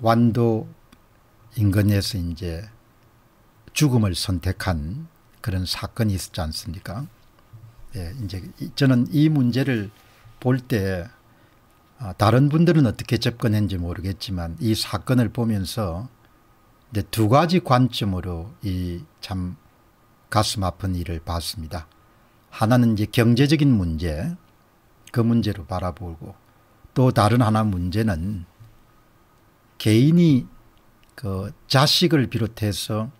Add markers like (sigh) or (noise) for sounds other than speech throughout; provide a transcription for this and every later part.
완도 인근에서 이제 죽음을 선택한 그런 사건이 있었지 않습니까? 예, 이제 저는 이 문제를 볼때 아, 다른 분들은 어떻게 접근했는지 모르겠지만 이 사건을 보면서 이제 두 가지 관점으로 이 참 가슴 아픈 일을 봤습니다. 하나는 이제 경제적인 문제 그 문제로 바라보고 또 다른 하나 문제는 개인이 그 자식을 비롯해서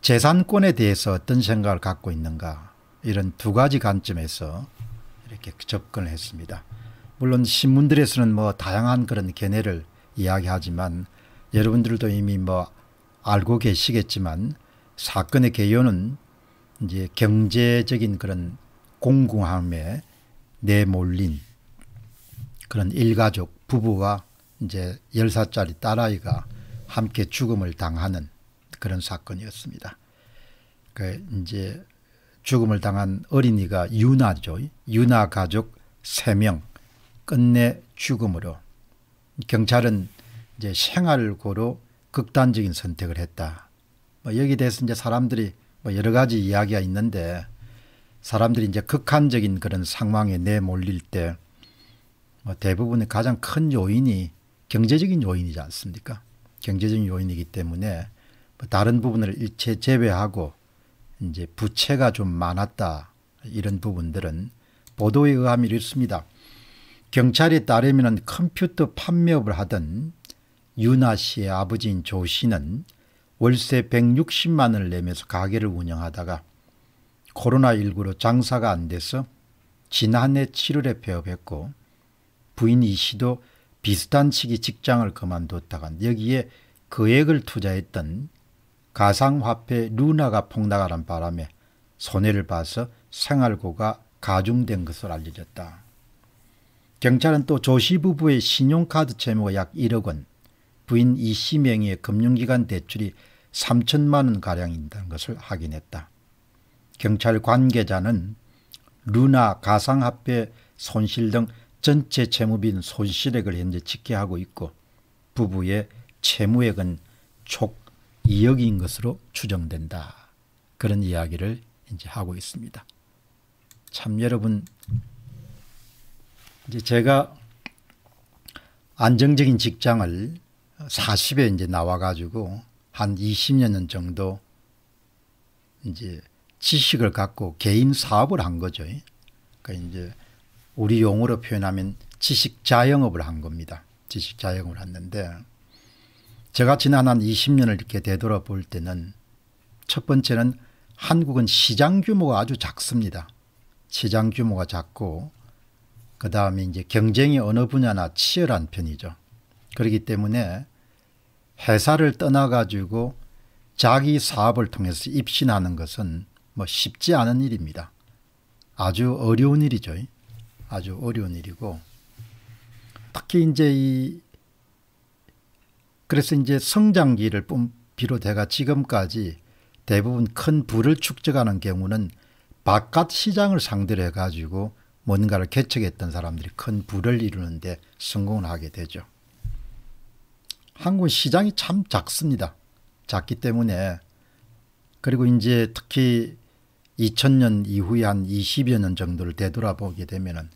재산권에 대해서 어떤 생각을 갖고 있는가 이런 두 가지 관점에서 이렇게 접근을 했습니다. 물론 신문들에서는 뭐 다양한 그런 견해를 이야기하지만 여러분들도 이미 뭐 알고 계시겠지만 사건의 개요는 이제 경제적인 그런 공공함에 내몰린 그런 일가족 부부와 이제 10살짜리 딸아이가 함께 죽음을 당하는 그런 사건이었습니다. 그 이제 죽음을 당한 어린이가 유나죠. 유나 가족 3명 끝내 죽음으로 경찰은 이제 생활고로 극단적인 선택을 했다. 뭐 여기 대해서 이제 사람들이 뭐 여러 가지 이야기가 있는데 사람들이 이제 극한적인 그런 상황에 내몰릴 때뭐 대부분의 가장 큰 요인이 경제적인 요인이지 않습니까? 경제적인 요인이기 때문에 뭐 다른 부분을 일체 제외하고 이제 부채가 좀 많았다 이런 부분들은 보도에 의하면 이렇습니다. 경찰에 따르면 컴퓨터 판매업을 하던 유나 씨의 아버지인 조 씨는 월세 160만 원을 내면서 가게를 운영하다가 코로나19로 장사가 안 돼서 지난해 7월에 폐업했고 부인 이 씨도 비슷한 시기 직장을 그만뒀다간 여기에 거액을 그 투자했던 가상화폐 루나가 폭락하는 바람에 손해를 봐서 생활고가 가중된 것을 알려졌다. 경찰은 또 조씨 부부의 신용카드 채무가 약 1억 원, 부인 이씨 명의의 금융기관 대출이 3천만 원가량 있다는 것을 확인했다. 경찰 관계자는 루나 가상화폐 손실 등 전체 채무빈 손실액을 현재 집계하고 있고 부부의 채무액은 촉 2억인 것으로 추정된다. 그런 이야기를 이제 하고 있습니다. 참 여러분 이제 제가 안정적인 직장을 40에 이제 나와 가지고 한 20년 정도 이제 지식을 갖고 개인 사업을 한 거죠. 그러니까 이제 우리 용어로 표현하면 지식 자영업을 한 겁니다. 지식 자영업을 했는데 제가 지난 한 20년을 이렇게 되돌아볼 때는 첫 번째는 한국은 시장 규모가 아주 작습니다. 시장 규모가 작고 그 다음에 이제 경쟁이 어느 분야나 치열한 편이죠. 그렇기 때문에 회사를 떠나가지고 자기 사업을 통해서 입신하는 것은 뭐 쉽지 않은 일입니다. 아주 어려운 일이죠. 아주 어려운 일이고 특히 이제 이 그래서 이제 성장기를 비롯해가 지금까지 대부분 큰 부를 축적하는 경우는 바깥 시장을 상대로 해가지고 뭔가를 개척했던 사람들이 큰 부를 이루는데 성공을 하게 되죠. 한국 시장이 참 작습니다. 작기 때문에 그리고 이제 특히 2000년 이후에 한 20여 년 정도를 되돌아보게 되면은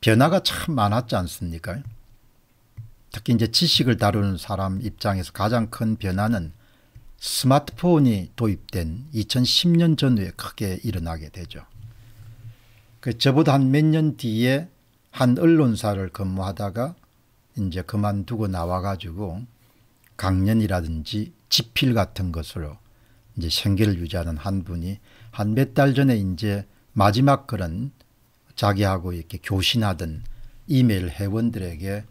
변화가 참 많았지 않습니까? 특히 이제 지식을 다루는 사람 입장에서 가장 큰 변화는 스마트폰이 도입된 2010년 전후에 크게 일어나게 되죠. 그 저보다 한 몇 년 뒤에 한 언론사를 근무하다가 이제 그만두고 나와가지고 강연이라든지 지필 같은 것으로 이제 생계를 유지하는 한 분이 한 몇 달 전에 이제 마지막 그런 자기하고 이렇게 교신하던 이메일 회원들에게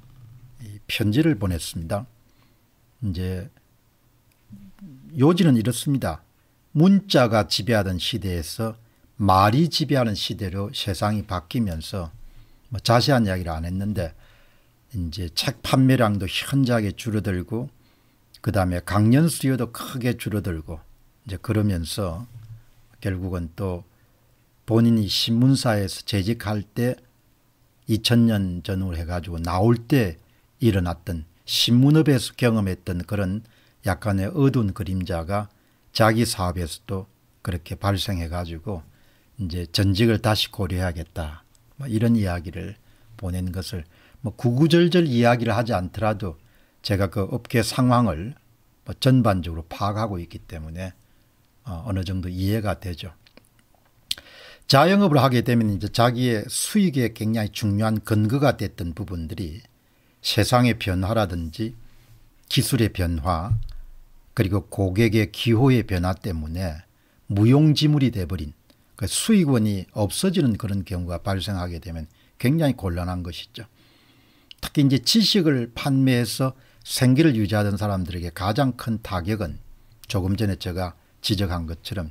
편지를 보냈습니다. 이제 요지는 이렇습니다. 문자가 지배하던 시대에서 말이 지배하는 시대로 세상이 바뀌면서 뭐 자세한 이야기를 안 했는데 이제 책 판매량도 현저하게 줄어들고 그 다음에 강연 수요도 크게 줄어들고 이제 그러면서 결국은 또 본인이 신문사에서 재직할 때 2000년 전후로 해가지고 나올 때 일어났던 신문업에서 경험했던 그런 약간의 어두운 그림자가 자기 사업에서도 그렇게 발생해가지고 이제 전직을 다시 고려해야겠다. 뭐 이런 이야기를 보낸 것을 뭐 구구절절 이야기를 하지 않더라도 제가 그 업계 상황을 뭐 전반적으로 파악하고 있기 때문에 어, 어느 정도 이해가 되죠. 자영업을 하게 되면 이제 자기의 수익에 굉장히 중요한 근거가 됐던 부분들이 세상의 변화라든지 기술의 변화 그리고 고객의 기호의 변화 때문에 무용지물이 돼버린 그 수익원이 없어지는 그런 경우가 발생하게 되면 굉장히 곤란한 것이죠. 특히 이제 지식을 판매해서 생계를 유지하던 사람들에게 가장 큰 타격은 조금 전에 제가 지적한 것처럼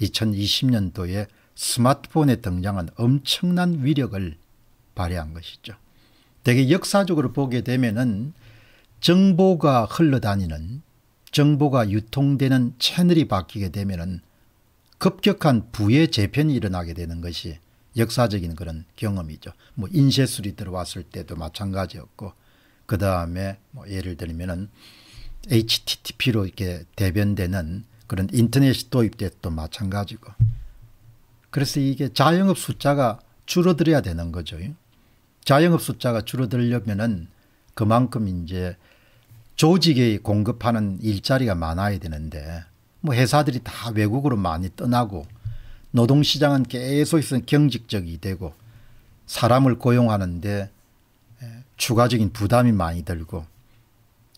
2020년도에 스마트폰의등장은 엄청난 위력을 발휘한 것이죠. 대개 역사적으로 보게 되면 정보가 흘러다니는 정보가 유통되는 채널이 바뀌게 되면 급격한 부의 재편이 일어나게 되는 것이 역사적인 그런 경험이죠. 뭐 인쇄술이 들어왔을 때도 마찬가지였고 그 다음에 뭐 예를 들면 HTTP로 이렇게 대변되는 그런 인터넷이 도입됐도 마찬가지고 그래서 이게 자영업 숫자가 줄어들어야 되는 거죠. 자영업 숫자가 줄어들려면은 그만큼 이제 조직에 공급하는 일자리가 많아야 되는데 뭐 회사들이 다 외국으로 많이 떠나고 노동시장은 계속 해서 경직적이 되고 사람을 고용하는데 추가적인 부담이 많이 들고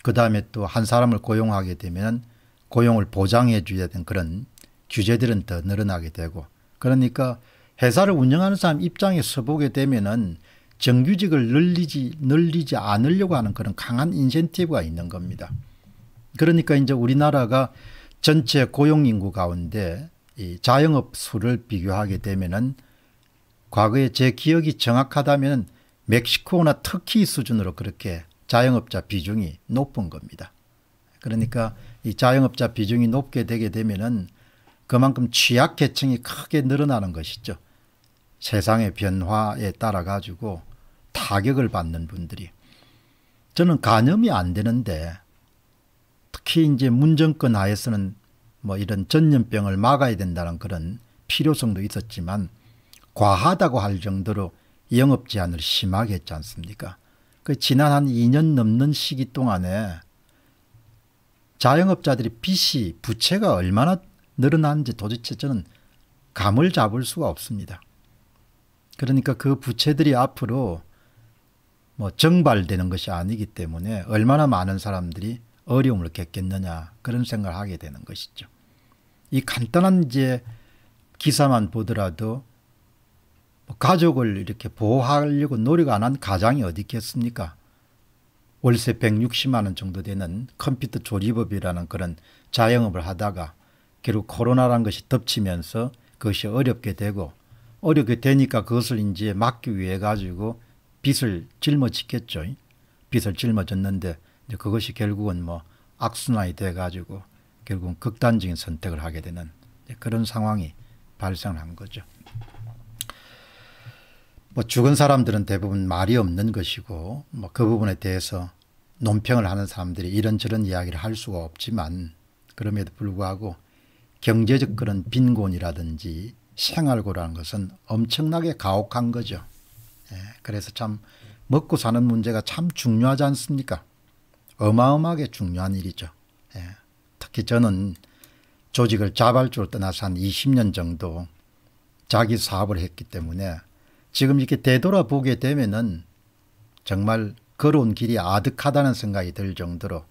그 다음에 또 한 사람을 고용하게 되면 고용을 보장해 줘야 되는 그런 규제들은 더 늘어나게 되고 그러니까 회사를 운영하는 사람 입장에 서보게 되면은 정규직을 늘리지 늘리지 않으려고 하는 그런 강한 인센티브가 있는 겁니다. 그러니까 이제 우리나라가 전체 고용 인구 가운데 이 자영업 수를 비교하게 되면은 과거에 제 기억이 정확하다면 멕시코나 터키 수준으로 그렇게 자영업자 비중이 높은 겁니다. 그러니까 이 자영업자 비중이 높게 되게 되면은 그만큼 취약계층이 크게 늘어나는 것이죠. 세상의 변화에 따라 가지고 타격을 받는 분들이 저는 가염이안 되는데 특히 이제 문정권 하에서는 뭐 이런 전염병을 막아야 된다는 그런 필요성도 있었지만 과하다고 할 정도로 영업 제한을 심하게 했지 않습니까? 그 지난 한 2년 넘는 시기 동안에 자영업자들이 빚이 부채가 얼마나 늘어난지 도대체 저는 감을 잡을 수가 없습니다. 그러니까 그 부채들이 앞으로 뭐 정발되는 것이 아니기 때문에 얼마나 많은 사람들이 어려움을 겪겠느냐 그런 생각을 하게 되는 것이죠. 이 간단한 이제 기사만 보더라도 뭐 가족을 이렇게 보호하려고 노력 안 한 가장이 어디 있겠습니까? 월세 160만 원 정도 되는 컴퓨터 조립업이라는 그런 자영업을 하다가 결국 코로나란 것이 덮치면서 그것이 어렵게 되고 어렵게 되니까 그것을 이제 막기 위해 가지고 빚을 짊어지겠죠. 빚을 짊어졌는데 그것이 결국은 뭐 악순환이 돼 가지고 결국은 극단적인 선택을 하게 되는 그런 상황이 발생한 거죠. 뭐 죽은 사람들은 대부분 말이 없는 것이고 뭐 그 부분에 대해서 논평을 하는 사람들이 이런저런 이야기를 할 수가 없지만 그럼에도 불구하고 경제적 그런 빈곤이라든지 생활고라는 것은 엄청나게 가혹한 거죠. 예, 그래서 참 먹고 사는 문제가 참 중요하지 않습니까? 어마어마하게 중요한 일이죠. 예, 특히 저는 조직을 자발적으로 떠나서 한 20년 정도 자기 사업을 했기 때문에 지금 이렇게 되돌아보게 되면은 정말 걸어온 길이 아득하다는 생각이 들 정도로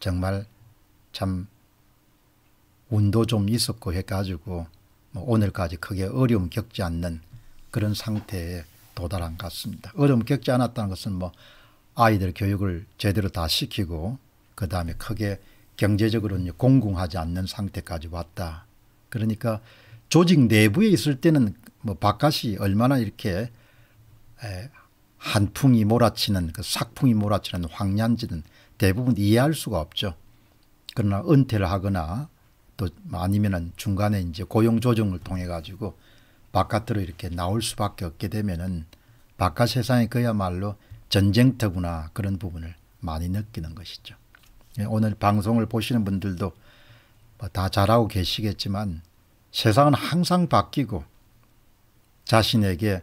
정말 참 운도 좀 있었고 해가지고 뭐 오늘까지 크게 어려움 겪지 않는 그런 상태에 도달한 것 같습니다. 어려움 겪지 않았다는 것은 뭐 아이들 교육을 제대로 다 시키고 그 다음에 크게 경제적으로는 공공하지 않는 상태까지 왔다. 그러니까 조직 내부에 있을 때는 뭐 바깥이 얼마나 이렇게 한풍이 몰아치는 그 삭풍이 몰아치는 황량지는 대부분 이해할 수가 없죠. 그러나 은퇴를 하거나 또 아니면은 중간에 이제 고용 조정을 통해 가지고 바깥으로 이렇게 나올 수밖에 없게 되면은 바깥 세상이 그야말로 전쟁터구나 그런 부분을 많이 느끼는 것이죠. 예, 오늘 방송을 보시는 분들도 뭐 다 잘하고 계시겠지만 세상은 항상 바뀌고 자신에게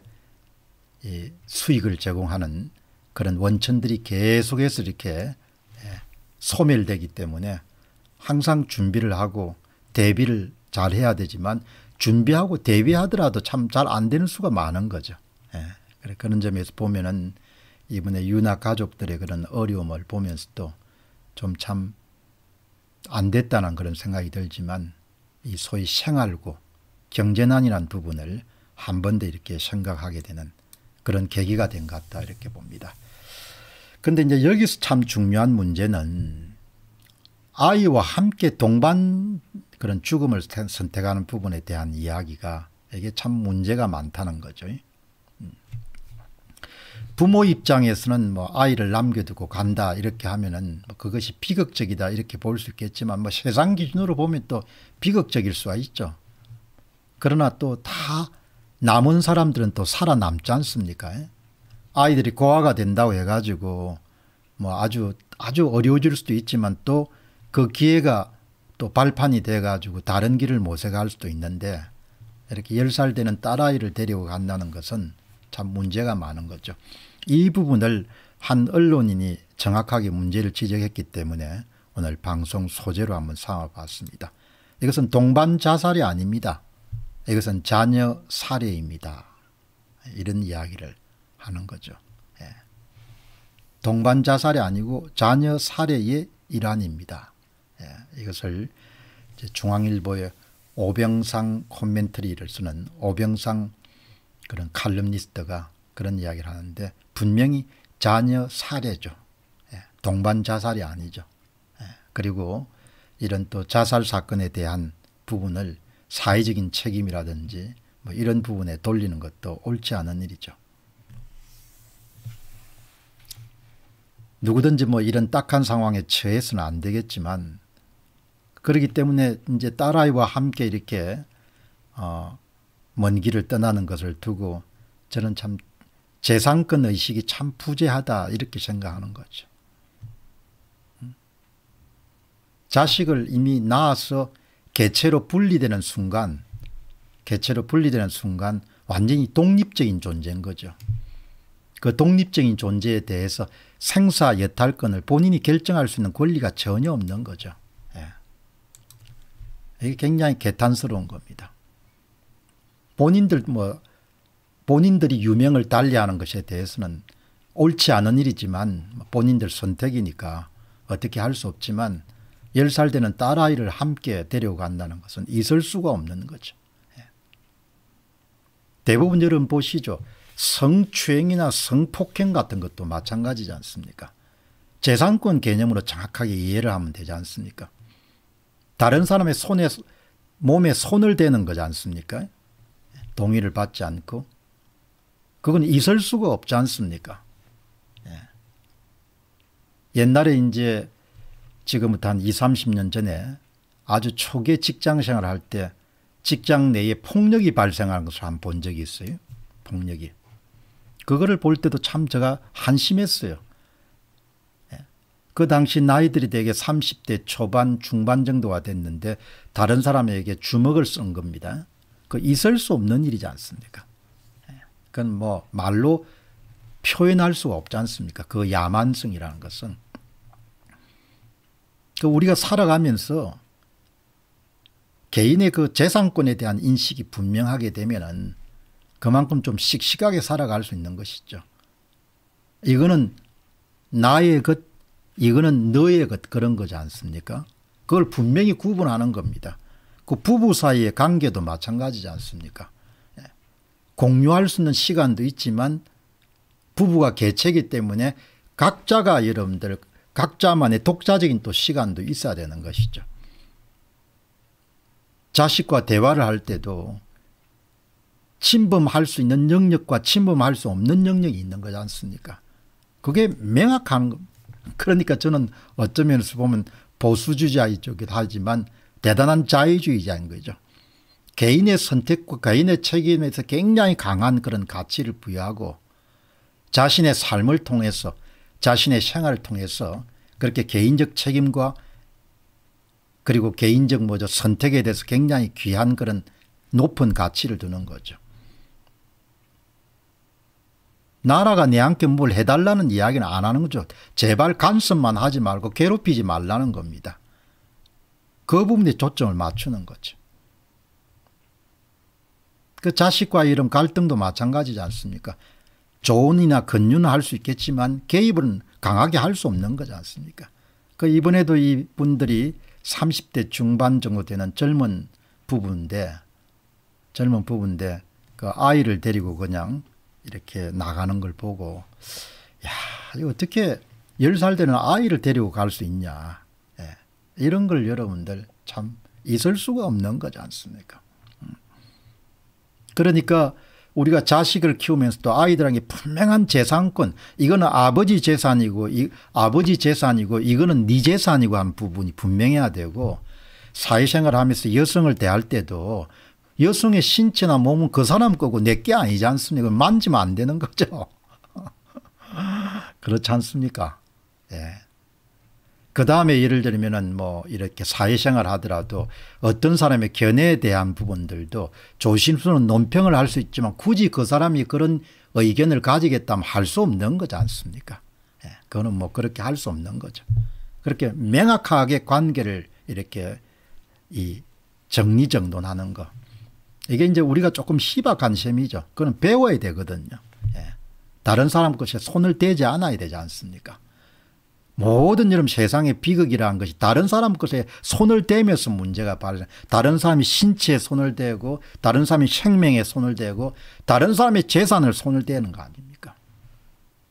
수익을 제공하는 그런 원천들이 계속해서 이렇게 예, 소멸되기 때문에 항상 준비를 하고 대비를 잘 해야 되지만 준비하고 대비하더라도 참 잘 안 되는 수가 많은 거죠. 예. 그런 점에서 보면은 이번에 유나 가족들의 그런 어려움을 보면서도 좀 참 안 됐다는 그런 생각이 들지만 이 소위 생활고 경제난이란 부분을 한 번 더 이렇게 생각하게 되는 그런 계기가 된 것 같다 이렇게 봅니다. 근데 이제 여기서 참 중요한 문제는 아이와 함께 동반 그런 죽음을 선택하는 부분에 대한 이야기가 이게 참 문제가 많다는 거죠. 음. 부모 입장에서는 뭐 아이를 남겨두고 간다 이렇게 하면은 뭐 그것이 비극적이다 이렇게 볼 수 있겠지만 뭐 세상 기준으로 보면 또 비극적일 수가 있죠. 그러나 또 다 남은 사람들은 또 살아남지 않습니까? 예? 아이들이 고아가 된다고 해가지고 뭐 아주 아주 어려워질 수도 있지만 또그 기회가 또 발판이 돼가지고 다른 길을 모색할 수도 있는데 이렇게 10살 되는 딸아이를 데리고 간다는 것은 참 문제가 많은 거죠. 이 부분을 한 언론인이 정확하게 문제를 지적했기 때문에 오늘 방송 소재로 한번 삼아봤습니다. 이것은 동반 자살이 아닙니다. 이것은 자녀 살해입니다. 이런 이야기를 하는 거죠. 예. 동반 자살이 아니고 자녀 살해의 일환입니다. 예, 이것을 중앙일보의 오병상 코멘터리를 쓰는 오병상 그런 칼럼니스트가 그런 이야기를 하는데 분명히 자녀 사례죠 예, 동반 자살이 아니죠. 예, 그리고 이런 또 자살 사건에 대한 부분을 사회적인 책임이라든지 뭐 이런 부분에 돌리는 것도 옳지 않은 일이죠. 누구든지 뭐 이런 딱한 상황에 처해서는 안 되겠지만 그렇기 때문에 이제 딸아이와 함께 이렇게 어, 먼 길을 떠나는 것을 두고 저는 참 재산권 의식이 참 부재하다 이렇게 생각하는 거죠. 음. 자식을 이미 낳아서 개체로 분리되는 순간 개체로 분리되는 순간 완전히 독립적인 존재인 거죠. 그 독립적인 존재에 대해서 생사 여탈권을 본인이 결정할 수 있는 권리가 전혀 없는 거죠. 이게 굉장히 개탄스러운 겁니다. 본인들 뭐 본인들이 유명을 달리하는 것에 대해서는 옳지 않은 일이지만 본인들 선택이니까 어떻게 할 수 없지만 10살 되는 딸아이를 함께 데려간다는 것은 있을 수가 없는 거죠. 예. 대부분 여러분 보시죠. 성추행이나 성폭행 같은 것도 마찬가지지 않습니까? 재산권 개념으로 정확하게 이해를 하면 되지 않습니까? 다른 사람의 손에 몸에 손을 대는 거지 않습니까? 동의를 받지 않고 그건 있을 수가 없지 않습니까? 예. 옛날에 이제 지금부터 한 2, 0 30년 전에 아주 초기에 직장 생활할 을때 직장 내에 폭력이 발생하는 것을 한 번 본 적이 있어요. 폭력이. 그거를 볼 때도 참 제가 한심했어요. 그 당시 나이들이 대개 30대 초반 중반 정도가 됐는데 다른 사람에게 주먹을 쓴 겁니다. 그 있을 수 없는 일이지 않습니까? 예. 그건 뭐 말로 표현할 수가 없지 않습니까? 그 야만성이라는 것은 그 우리가 살아가면서 개인의 그 재산권에 대한 인식이 분명하게 되면은 그만큼 좀 씩씩하게 살아갈 수 있는 것이죠. 이거는 나의 것 그 이거는 너의 것 그런 거지 않습니까? 그걸 분명히 구분하는 겁니다. 그 부부 사이의 관계도 마찬가지지 않습니까? 예. 공유할 수 있는 시간도 있지만 부부가 개체기 때문에 각자가 여러분들 각자만의 독자적인 또 시간도 있어야 되는 것이죠. 자식과 대화를 할 때도 침범할 수 있는 영역과 침범할 수 없는 영역이 있는 거지 않습니까? 그게 명확한 그러니까 저는 어쩌면서 보면 보수주의자 이쪽이 하지만 대단한 자유주의자인 거죠. 개인의 선택과 개인의 책임에서 굉장히 강한 그런 가치를 부여하고 자신의 삶을 통해서 자신의 생활을 통해서 그렇게 개인적 책임과 그리고 개인적 뭐죠 선택에 대해서 굉장히 귀한 그런 높은 가치를 두는 거죠. 나라가 내한테 뭘 해달라는 이야기는 안 하는 거죠. 제발 간섭만 하지 말고 괴롭히지 말라는 겁니다. 그 부분에 초점을 맞추는 거죠. 그 자식과 이런 갈등도 마찬가지지 않습니까? 조언이나 근유는 할수 있겠지만 개입은 강하게 할 수 없는 거지 않습니까? 그 이번에도 이분들이 30대 중반 정도 되는 젊은 부부인데 젊은 부부인데 그 아이를 데리고 그냥 이렇게 나가는 걸 보고 야 이거 어떻게 열 살 되는 아이를 데리고 갈 수 있냐 예. 이런 걸 여러분들 참 있을 수가 없는 거지 않습니까 음. 그러니까 우리가 자식을 키우면서도 아이들에게 분명한 재산권 이거는 아버지 재산이고 이, 아버지 재산이고 이거는 네 재산이고 한 부분이 분명해야 되고 사회생활 하면서 여성을 대할 때도 여성의 신체나 몸은 그 사람 거고 내 게 아니지 않습니까? 만지면 안 되는 거죠. (laughs) 그렇지 않습니까? 예. 그 다음에 예를 들면은 뭐 이렇게 사회생활 하더라도 어떤 사람의 견해에 대한 부분들도 조심스러운 논평을 할 수 있지만 굳이 그 사람이 그런 의견을 가지겠다면 할 수 없는 거지 않습니까? 예. 그거는 뭐 그렇게 할 수 없는 거죠. 그렇게 명확하게 관계를 이렇게 이 정리정돈하는 거. 이게 이제 우리가 조금 희박한 셈이죠. 그건 배워야 되거든요. 예. 다른 사람 것에 손을 대지 않아야 되지 않습니까? 모든 이런 세상의 비극이라는 것이 다른 사람 것에 손을 대면서 문제가 발생. 다른 사람이 신체에 손을 대고, 다른 사람이 생명에 손을 대고, 다른 사람의 재산을 손을 대는 거 아닙니까?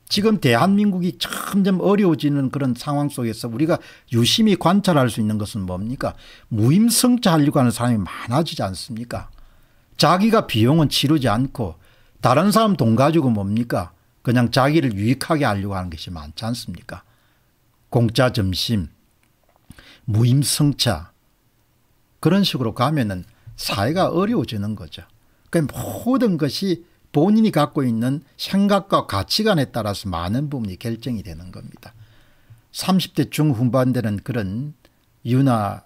지금 대한민국이 점점 어려워지는 그런 상황 속에서 우리가 유심히 관찰할 수 있는 것은 뭡니까? 무임승차하려고 하는 사람이 많아지지 않습니까? 자기가 비용은 치르지 않고 다른 사람 돈 가지고 뭡니까 그냥 자기를 유익하게 하려고 하는 것이 많지 않습니까 공짜 점심 무임승차 그런 식으로 가면은 사회가 어려워지는 거죠. 그러니까 모든 것이 본인이 갖고 있는 생각과 가치관에 따라서 많은 부분이 결정이 되는 겁니다. 30대 중후반대는 그런 윤나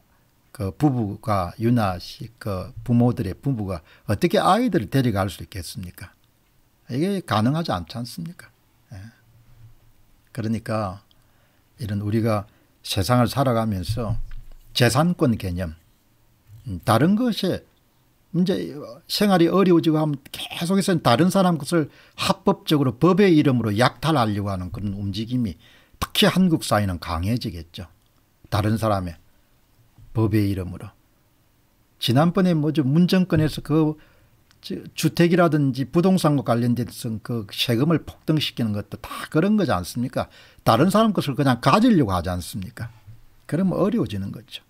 그 부부가 유나 씨그 부모들의 부부가 어떻게 아이들을 데려갈 수 있겠습니까? 이게 가능하지 않지 않습니까? 예. 그러니까 이런 우리가 세상을 살아가면서 재산권 개념 음, 다른 것에 이제 생활이 어려워지고 하면 계속해서 다른 사람 것을 합법적으로 법의 이름으로 약탈하려고 하는 그런 움직임이 특히 한국 사회는 강해지겠죠. 다른 사람의 법의 이름으로. 지난번에 뭐죠 문정권에서 그 주택이라든지 부동산과 관련된 그 세금을 폭등시키는 것도 다 그런 거지 않습니까? 다른 사람 것을 그냥 가지려고 하지 않습니까? 그러면 어려워지는 거죠.